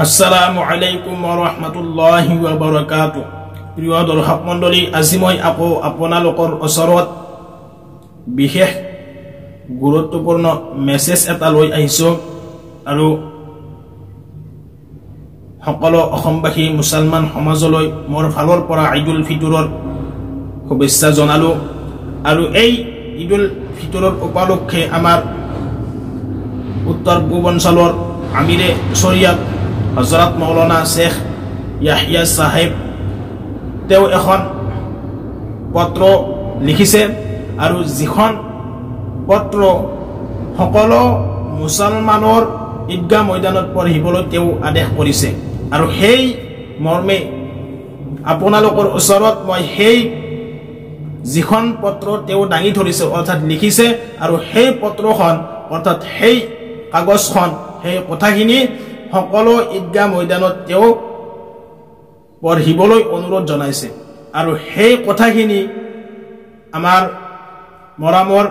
আসসালামু আলাইকুম ওৰমতুল্লাহি বাৰকাত প্ৰিয় দৰ্শক মন্ডলী আজি মই আকৌ আপোনালোকৰ ওচৰত বিশেষ গুৰুত্বপূৰ্ণ মেছেজ এটা লৈ আহিছোঁ আৰু সকলো অসমবাসী মুছলমান সমাজলৈ মোৰ ফালৰ পৰা ঈদ উল ফিতৰৰ শুভেচ্ছা জনালোঁ আৰু এই ঈদ উল ফিতৰৰ উপলক্ষে আমাৰ উত্তৰ পূব অঞ্চলৰ আমিৰে চৰিয়াত হজৰত মৌলানা শ্বেখ ইয়াহিয়া চাহেব তেওঁ এখন পত্ৰ লিখিছে আৰু যিখন পত্ৰ সকলো মুছলমানৰ ঈদগাহ ময়দানত পঢ়িবলৈ তেওঁ আদেশ কৰিছে আৰু সেই মৰ্মে আপোনালোকৰ ওচৰত মই সেই যিখন পত্ৰ তেওঁ দাঙি ধৰিছে অৰ্থাৎ লিখিছে আৰু সেই পত্ৰখন অৰ্থাৎ সেই কাগজখন সেই কথাখিনি সকলো ঈদগাহ মৈদানত তেওঁ পঢ়িবলৈ অনুৰোধ জনাইছে আৰু সেই কথাখিনি আমাৰ মৰামৰ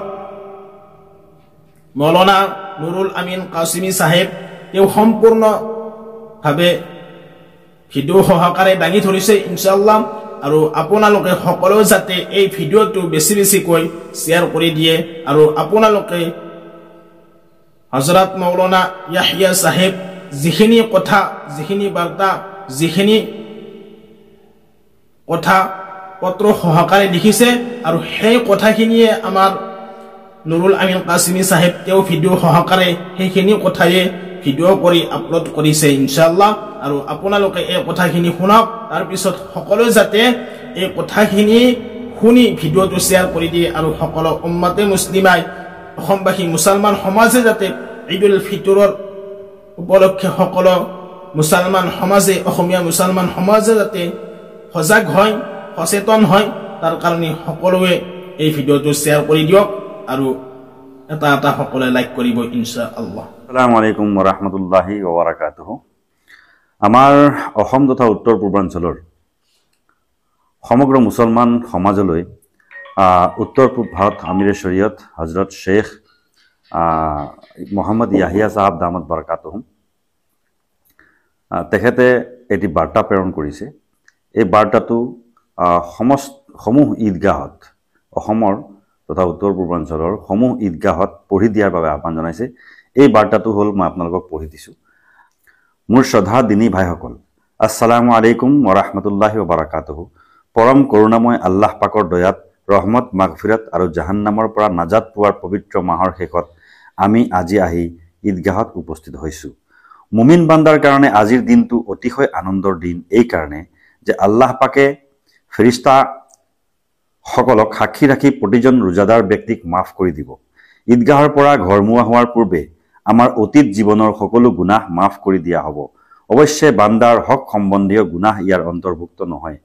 মৌলনা নুৰুল আমিন কাছিমি চাহেব তেওঁ সম্পূৰ্ণভাৱে ভিডিঅ' সহকাৰে দাঙি ধৰিছে ইনশ্বাল্লাম আৰু আপোনালোকে সকলো যাতে এই ভিডিঅ'টো বেছি বেছিকৈ শ্বেয়াৰ কৰি দিয়ে আৰু আপোনালোকে হজৰত মৌলানা য়াহিয়া চাহেব যিখিনি কথা যিখিনি বাৰ্তা যিখিনি কথা পত্ৰ সহকাৰে লিখিছে আৰু সেই কথাখিনিয়ে আমাৰ নুৰুল আমিন কাশ্মী চাহেব তেওঁ ভিডিঅ' সহকাৰে সেইখিনি কথায়ে ভিডিঅ' কৰি আপলোড কৰিছে ইনশাল্লাহ আৰু আপোনালোকে এই কথাখিনি শুনক তাৰপিছত সকলোৱে যাতে এই কথাখিনি শুনি ভিডিঅ'টো শ্বেয়াৰ কৰি দিয়ে আৰু সকলো উম্মাতে মুছলিমাই অসমবাসী মুছলমান সমাজে যাতে ঈদ উল ফিতৰৰ উপলক্ষে সকলো মুছলমান সমাজে অসমীয়া মুছলমান সমাজে যাতে সজাগ হয় সচেতন হয় তাৰ কাৰণে সকলোৱে এই ভিডিঅ'টো শ্বেয়াৰ কৰি দিয়ক আৰু এটা এটা সকলোৱে লাইক কৰিব ইনশ্বা আল্লাহ আসসালামু আলাইকুম ৰহমতুল্লাহি ৱবাৰকাতুহ আমাৰ অসম তথা উত্তৰ পূৰ্বাঞ্চলৰ সমগ্ৰ মুছলমান সমাজলৈ উত্তৰ পূব ভাৰত আমিৰ শ্বৰিয়ত হজৰত শ্বেখ মহম্মদ য়াহিয়া চাহাব দামত বৰকাতুহ তেখেতে এটি বাৰ্তা প্ৰেৰণ কৰিছে এই বাৰ্তাটো সমূহ ঈদগাহত অসমৰ তথা উত্তৰ পূৰ্বাঞ্চলৰ সমূহ ঈদগাহত পঢ়ি দিয়াৰ বাবে আহ্বান জনাইছে এই বাৰ্তাটো হ'ল মই আপোনালোকক পঢ়ি দিছোঁ মোৰ শ্ৰদ্ধা দিনী ভাইসকল আছালামু আলাইকুম ৰহমতুল্লাহি বাৰাকাতহু পৰম কৰুণাময় আল্লাহ পাকৰ দয়াত ৰহমত মাঘফিৰত আৰু জাহান্নামৰ পৰা নাজাত পোৱাৰ পবিত্ৰ মাহৰ শেষত আমি আজি আহি ঈদগাহত উপস্থিত হৈছোঁ মুমিন বান্দাৰ কাৰণে আজিৰ দিনটো অতিশয় আনন্দৰ দিন এইকাৰণে যে আল্লাহ পাকে ফেৰিষ্টাসকলক সাক্ষী ৰাখি প্ৰতিজন ৰোজাদাৰ ব্যক্তিক মাফ কৰি দিব ঈদগাহৰ পৰা ঘৰমুৱা হোৱাৰ পূৰ্বে আমাৰ অতীত জীৱনৰ সকলো গুণাহ মাফ কৰি দিয়া হ'ব অৱশ্যে বান্দাৰ হক সম্বন্ধীয় গুণাহ ইয়াৰ অন্তৰ্ভুক্ত নহয়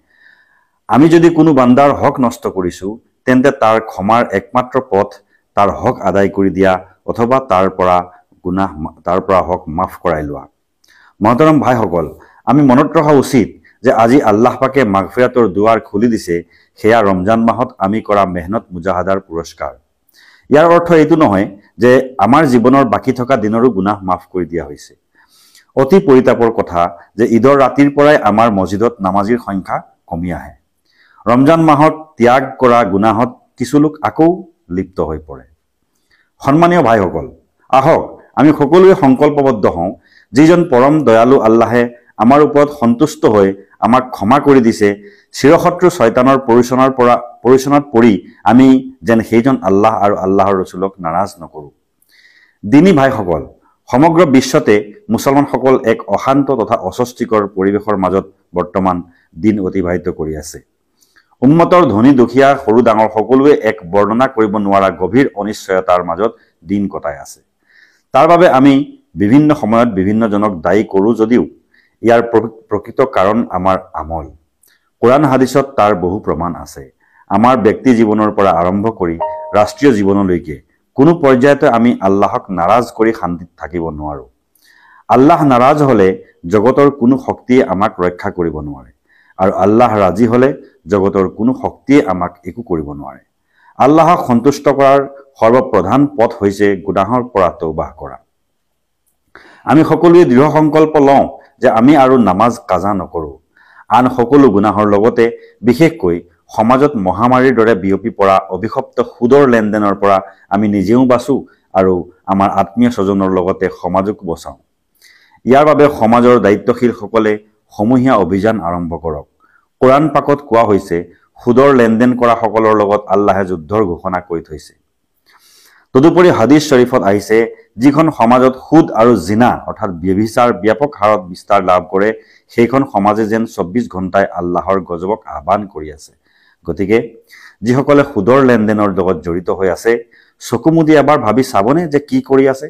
আমি যদি কোনো বান্দাৰ হক নষ্ট কৰিছোঁ তেন্তে তাৰ ক্ষমাৰ একমাত্ৰ পথ তাৰ হক আদায় কৰি দিয়া অথবা তাৰ পৰা গুণাহ তাৰ পৰা হওক মাফ কৰাই লোৱা মহতৰম ভাইসকল আমি মনত ৰখা উচিত যে আজি আল্লাহ পাকে মাঘফিৰাতৰ দুৱাৰ খুলি দিছে সেয়া ৰমজান মাহত আমি কৰা মেহনত মুজাহাদাৰ পুৰস্কাৰ ইয়াৰ অৰ্থ এইটো নহয় যে আমাৰ জীৱনৰ বাকী থকা দিনৰো গুণাহ মাফ কৰি দিয়া হৈছে অতি পৰিতাপৰ কথা যে ঈদৰ ৰাতিৰ পৰাই আমাৰ মছজিদত নামাজিৰ সংখ্যা কমি আহে ৰমজান মাহত ত্যাগ কৰা গুণাহত কিছু লোক আকৌ লিপ্ত হৈ পৰে সন্মানীয় ভাইসকল আহক আমি সকলোৱে সংকল্পবদ্ধ হওঁ যিজন পৰম দয়ালু আল্লাহে আমাৰ ওপৰত সন্তুষ্ট হৈ আমাক ক্ষমা কৰি দিছে চিৰশত্ৰু ছয়তানৰ পৰিচনৰ পৰা পৰিচনত পৰি আমি যেন সেইজন আল্লাহ আৰু আল্লাহৰ ৰচুলক নাৰাজ নকৰোঁ দিনী ভাইসকল সমগ্ৰ বিশ্বতে মুছলমানসকল এক অশান্ত তথা অস্বস্তিকৰ পৰিৱেশৰ মাজত বৰ্তমান দিন অতিবাহিত কৰি আছে উন্মতৰ ধনী দুখীয়া সৰু ডাঙৰ সকলোৱে এক বৰ্ণনা কৰিব নোৱাৰা গভীৰ অনিশ্চয়তাৰ মাজত দিন কটাই আছে তাৰ বাবে আমি বিভিন্ন সময়ত বিভিন্নজনক দায়ী কৰোঁ যদিও ইয়াৰ প্ৰকৃত কাৰণ আমাৰ আমল কোৰাণ হাদিছত তাৰ বহু প্ৰমাণ আছে আমাৰ ব্যক্তি জীৱনৰ পৰা আৰম্ভ কৰি ৰাষ্ট্ৰীয় জীৱনলৈকে কোনো পৰ্যায়তে আমি আল্লাহক নাৰাজ কৰি শান্তিত থাকিব নোৱাৰোঁ আল্লাহ নাৰাজ হ'লে জগতৰ কোনো শক্তিয়ে আমাক ৰক্ষা কৰিব নোৱাৰে আৰু আল্লাহ ৰাজি হ'লে জগতৰ কোনো শক্তিয়ে আমাক একো কৰিব নোৱাৰে আল্লাহক সন্তুষ্ট কৰাৰ সৰ্বপ্ৰধান পথ হৈছে গুণাহৰ পৰা তৌবাহ কৰা আমি সকলোৱে দৃঢ় সংকল্প লওঁ যে আমি আৰু নামাজ কাজা নকৰোঁ আন সকলো গুণাহৰ লগতে বিশেষকৈ সমাজত মহামাৰীৰ দৰে বিয়পি পৰা অভিশপ্ত সুদৰ লেনদেনৰ পৰা আমি নিজেও বাচোঁ আৰু আমাৰ আত্মীয় স্বজনৰ লগতে সমাজকো বচাওঁ ইয়াৰ বাবে সমাজৰ দায়িত্বশীলসকলে সমূহীয়া অভিযান আৰম্ভ কৰক কোৰাণ পাকত কোৱা হৈছে সুদৰ লেনদেন কৰাসকলৰ লগত আল্লাহে যুদ্ধৰ ঘোষণা কৰি থৈছে তদুপৰি হাদিজ শ্বৰীফত আহিছে যিখন সমাজত সুদ আৰু জিনা অৰ্থাৎ ব্যভিচাৰ ব্যাপক হাৰত বিস্তাৰ লাভ কৰে সেইখন সমাজে যেন চৌব্বিছ ঘণ্টাই আল্লাহৰ গজবক আহ্বান কৰি আছে গতিকে যিসকলে সুদৰ লেনদেনৰ লগত জড়িত হৈ আছে চকু মুদি এবাৰ ভাবি চাবনে যে কি কৰি আছে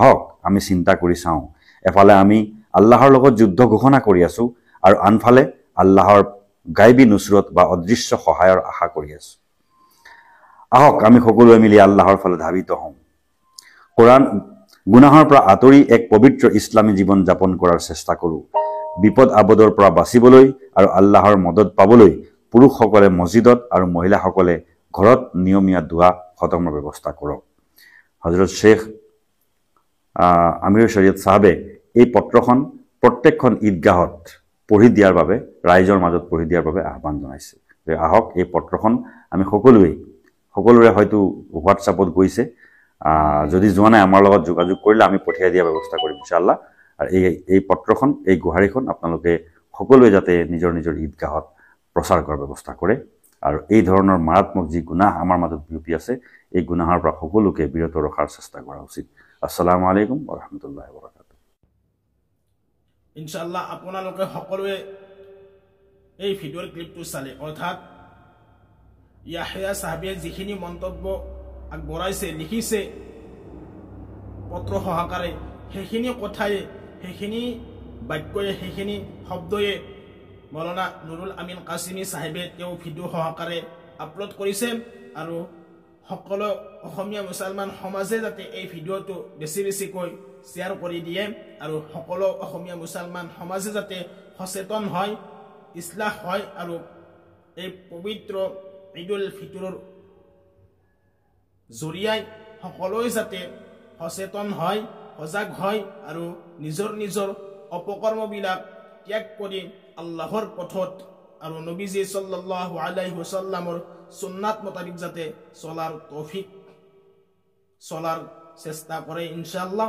আহক আমি চিন্তা কৰি চাওঁ এফালে আমি আল্লাহৰ লগত যুদ্ধ ঘোষণা কৰি আছোঁ আৰু আনফালে আল্লাহৰ গাইবী নুচৰত বা অদৃশ্য সহায়ৰ আশা কৰি আছো আহক আমি সকলোৱে মিলি আল্লাহৰ ফালে ধাবিত হওঁ কোৰাণ গুণাহৰ পৰা আঁতৰি এক পবিত্ৰ ইছলামী জীৱন যাপন কৰাৰ চেষ্টা কৰোঁ বিপদ আবদৰ পৰা বাচিবলৈ আৰু আল্লাহৰ মদত পাবলৈ পুৰুষসকলে মছজিদত আৰু মহিলাসকলে ঘৰত নিয়মীয়া ধোৱা খতমৰ ব্যৱস্থা কৰক হজৰত শ্বেখ আমিৰ শ্বৰিয়ত চাহাবে এই পত্ৰখন প্ৰত্যেকখন ঈদগাহত পঢ়ি দিয়াৰ বাবে ৰাইজৰ মাজত পঢ়ি দিয়াৰ বাবে আহ্বান জনাইছে যে আহক এই পত্ৰখন আমি সকলোৱেই সকলোৰে হয়তো হোৱাটছআপত গৈছে যদি যোৱা নাই আমাৰ লগত যোগাযোগ কৰিলে আমি পঠিয়াই দিয়াৰ ব্যৱস্থা কৰিম ইনশাল্লাহ আৰু এই এই পত্ৰখন এই গোহাৰিখন আপোনালোকে সকলোৱে যাতে নিজৰ নিজৰ ঈদগাহত প্ৰচাৰ কৰাৰ ব্যৱস্থা কৰে আৰু এই ধৰণৰ মাৰাত্মক যি গুণাহ আমাৰ মাজত বিয়পি আছে এই গুণাহৰ পৰা সকলোকে বিৰত ৰখাৰ চেষ্টা কৰা উচিত আছালামু আলাইকুম ৱৰহমতুল্লাহ বৰকাত ইনশাল্লাহ আপোনালোকে সকলোৱে এই ভিডিঅ'ৰ ক্লিপটো চালে অৰ্থাৎ ইয়াহেয়া চাহাবীয়ে যিখিনি মন্তব্য আগবঢ়াইছে লিখিছে পত্ৰ সহকাৰে সেইখিনি কথাই সেইখিনি বাক্যই সেইখিনি শব্দয়ে মৌলনা নুৰুল আমিন কাশিমী চাহেবে তেওঁ ভিডিঅ' সহকাৰে আপলোড কৰিছে আৰু সকলো অসমীয়া মুছলমান সমাজে যাতে এই ভিডিঅ'টো বেছি বেছিকৈ শ্বেয়াৰ কৰি দিয়ে আৰু সকলো অসমীয়া মুছলমান সমাজে যাতে সচেতন হয় ইছলাহ হয় আৰু এই পবিত্ৰ ঈদ উল ফিতৰৰ জৰিয়াই সকলোৱে যাতে সচেতন হয় সজাগ হয় আৰু নিজৰ নিজৰ অপকৰ্মবিলাক ত্যাগ কৰি আল্লাহৰ পথত আৰু নবীজী চল্লাহ আলাই হুচাল্লামৰ সোনাত মোতাবিক যাতে চলাৰ তৌফিক চলাৰ চেষ্টা কৰে ইনশাল্লাহ